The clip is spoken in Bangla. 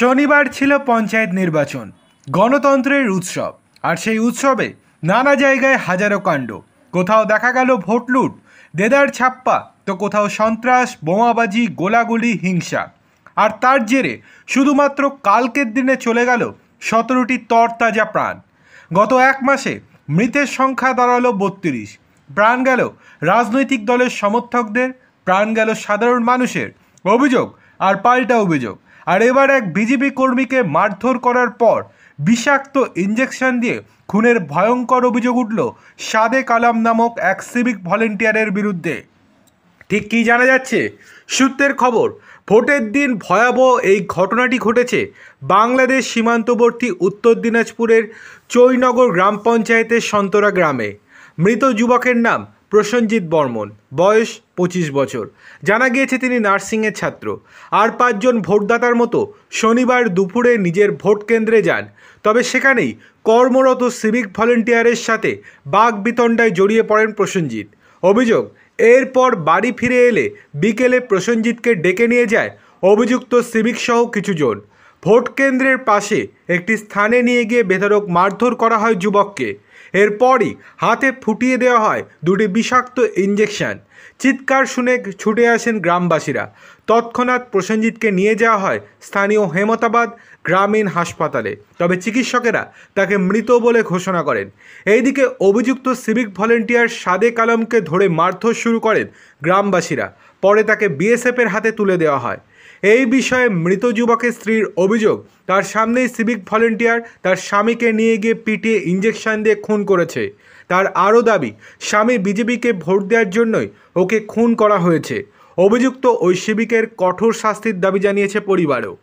শনিবার ছিল পঞ্চায়েত নির্বাচন গণতন্ত্রের উৎসব আর সেই উৎসবে নানা জায়গায় হাজারো কাণ্ড কোথাও দেখা গেল ভোটলুট দেদার ছাপ্পা তো কোথাও সন্ত্রাস বোমাবাজি গোলাগুলি হিংসা আর তার জেরে শুধুমাত্র কালকের দিনে চলে গেল সতেরোটি তরতাজা প্রাণ গত এক মাসে মৃতের সংখ্যা দাঁড়ালো বত্রিশ প্রাণ গেল রাজনৈতিক দলের সমর্থকদের প্রাণ গেল সাধারণ মানুষের অভিযোগ আর পাল্টা অভিযোগ আর এবার এক বিজেপি কর্মীকে মারধর করার পর বিষাক্ত ইঞ্জেকশন দিয়ে খুনের ভয়ঙ্কর অভিযোগ উঠল সাদে কালাম নামক এক সিভিক ভলেন্টিয়ারের বিরুদ্ধে ঠিক কী জানা যাচ্ছে সূত্রের খবর ভোটের দিন ভয়াবহ এই ঘটনাটি ঘটেছে বাংলাদেশ সীমান্তবর্তী উত্তর দিনাজপুরের চৈনগর গ্রাম পঞ্চায়েতের সন্তরা গ্রামে মৃত যুবকের নাম প্রসঞ্জিৎ বর্মন বয়স পঁচিশ বছর জানা গিয়েছে তিনি নার্সিংয়ের ছাত্র আর পাঁচজন ভোটদাতার মতো শনিবার দুপুরে নিজের ভোট কেন্দ্রে যান তবে সেখানেই কর্মরত সিভিক ভলেন্টিয়ারের সাথে বাঘ বিতণ্ডায় জড়িয়ে পড়েন প্রসঞ্জিৎ অভিযোগ এরপর বাড়ি ফিরে এলে বিকেলে প্রসঞ্জিৎকে ডেকে নিয়ে যায় অভিযুক্ত সিভিক সহ কিছুজন ভোট কেন্দ্রের পাশে একটি স্থানে নিয়ে গিয়ে বেধারক মারধর করা হয় যুবককে এরপরই হাতে ফুটিয়ে দেওয়া হয় দুটি বিষাক্ত ইঞ্জেকশন চিৎকার শুনে ছুটে আসেন গ্রামবাসীরা তৎক্ষণাৎ প্রসেনজিৎকে নিয়ে যাওয়া হয় স্থানীয় হেমতাবাদ গ্রামীণ হাসপাতালে তবে চিকিৎসকেরা তাকে মৃত বলে ঘোষণা করেন এইদিকে অভিযুক্ত সিভিক ভলেন্টিয়ার সাদেক আলমকে ধরে মারধর শুরু করেন গ্রামবাসীরা পরে তাকে বিএসএফের হাতে তুলে দেওয়া হয় এই বিষয়ে মৃত যুবকের স্ত্রীর অভিযোগ তার সামনেই সিভিক সিভিক ভলেন্টিয়ার তার স্বামীকে নিয়ে গিয়ে পিটিয়ে ইঞ্জেকশন দিয়ে খুন করেছে তার আরও দাবি স্বামী বিজেপিকে ভোট দেওয়ার জন্যই ওকে খুন করা হয়েছে অভিযুক্ত ঐশিবিকের কঠোর শাস্তির দাবি জানিয়েছে পরিবারও